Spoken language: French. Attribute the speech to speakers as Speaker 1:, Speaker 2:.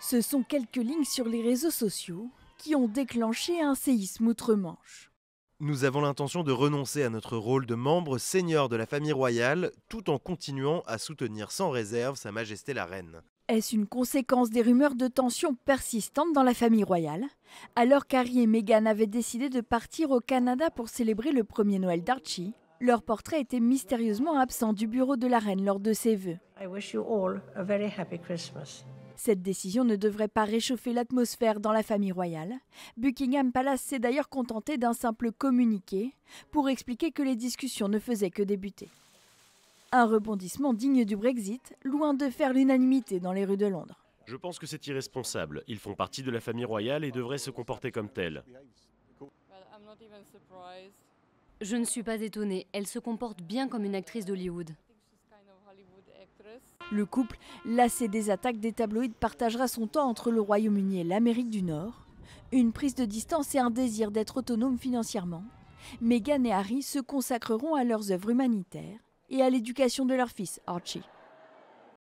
Speaker 1: Ce sont quelques lignes sur les réseaux sociaux qui ont déclenché un séisme outre-Manche.
Speaker 2: Nous avons l'intention de renoncer à notre rôle de membre seigneur de la famille royale tout en continuant à soutenir sans réserve Sa Majesté la Reine.
Speaker 1: Est-ce une conséquence des rumeurs de tensions persistantes dans la famille royale Alors qu'Harry et Meghan avaient décidé de partir au Canada pour célébrer le premier Noël d'Archie, leur portrait était mystérieusement absent du bureau de la Reine lors de ses vœux. Cette décision ne devrait pas réchauffer l'atmosphère dans la famille royale. Buckingham Palace s'est d'ailleurs contenté d'un simple communiqué pour expliquer que les discussions ne faisaient que débuter. Un rebondissement digne du Brexit, loin de faire l'unanimité dans les rues de Londres.
Speaker 3: Je pense que c'est irresponsable. Ils font partie de la famille royale et devraient se comporter comme tels.
Speaker 4: Je ne suis pas étonnée. Elle se comporte bien comme une actrice d'Hollywood. Le couple, lassé des attaques des tabloïds,
Speaker 1: partagera son temps entre le Royaume-Uni et l'Amérique du Nord. Une prise de distance et un désir d'être autonome financièrement. Meghan et Harry se consacreront à leurs œuvres humanitaires et à l'éducation de leur fils, Archie.